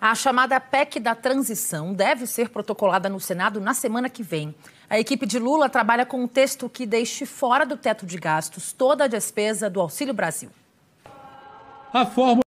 A chamada PEC da transição deve ser protocolada no Senado na semana que vem. A equipe de Lula trabalha com um texto que deixe fora do teto de gastos toda a despesa do Auxílio Brasil. A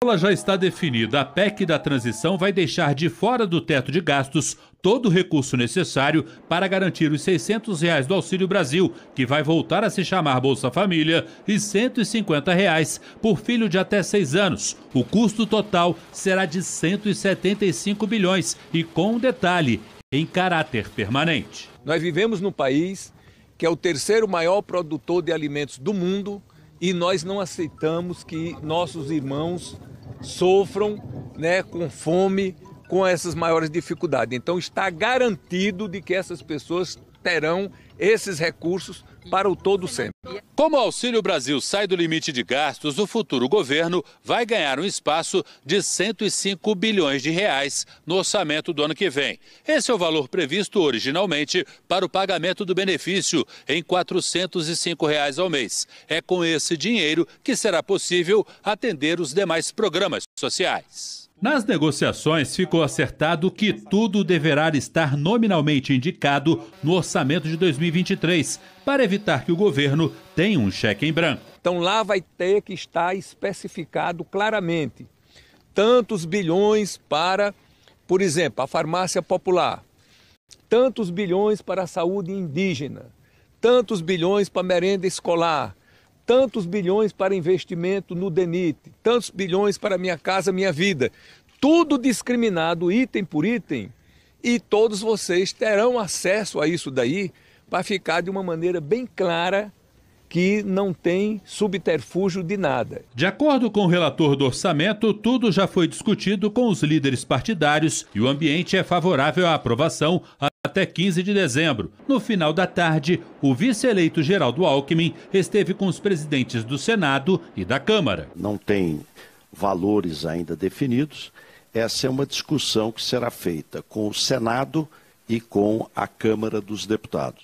ela já está definida. A PEC da transição vai deixar de fora do teto de gastos todo o recurso necessário para garantir os R$ 600 reais do Auxílio Brasil, que vai voltar a se chamar Bolsa Família, e R$ 150 reais por filho de até seis anos. O custo total será de 175 bilhões e com um detalhe, em caráter permanente. Nós vivemos num país que é o terceiro maior produtor de alimentos do mundo e nós não aceitamos que nossos irmãos sofram né, com fome, com essas maiores dificuldades. Então está garantido de que essas pessoas terão esses recursos para o todo sempre. Como o Auxílio Brasil sai do limite de gastos, o futuro governo vai ganhar um espaço de 105 bilhões de reais no orçamento do ano que vem. Esse é o valor previsto originalmente para o pagamento do benefício em R$ 405 reais ao mês. É com esse dinheiro que será possível atender os demais programas sociais. Nas negociações, ficou acertado que tudo deverá estar nominalmente indicado no orçamento de 2023, para evitar que o governo tenha um cheque em branco. Então, lá vai ter que estar especificado claramente tantos bilhões para, por exemplo, a farmácia popular, tantos bilhões para a saúde indígena, tantos bilhões para a merenda escolar, tantos bilhões para investimento no DENIT, tantos bilhões para Minha Casa Minha Vida. Tudo discriminado item por item e todos vocês terão acesso a isso daí para ficar de uma maneira bem clara que não tem subterfúgio de nada. De acordo com o relator do orçamento, tudo já foi discutido com os líderes partidários e o ambiente é favorável à aprovação até 15 de dezembro. No final da tarde, o vice-eleito Geraldo Alckmin esteve com os presidentes do Senado e da Câmara. Não tem valores ainda definidos. Essa é uma discussão que será feita com o Senado e com a Câmara dos Deputados.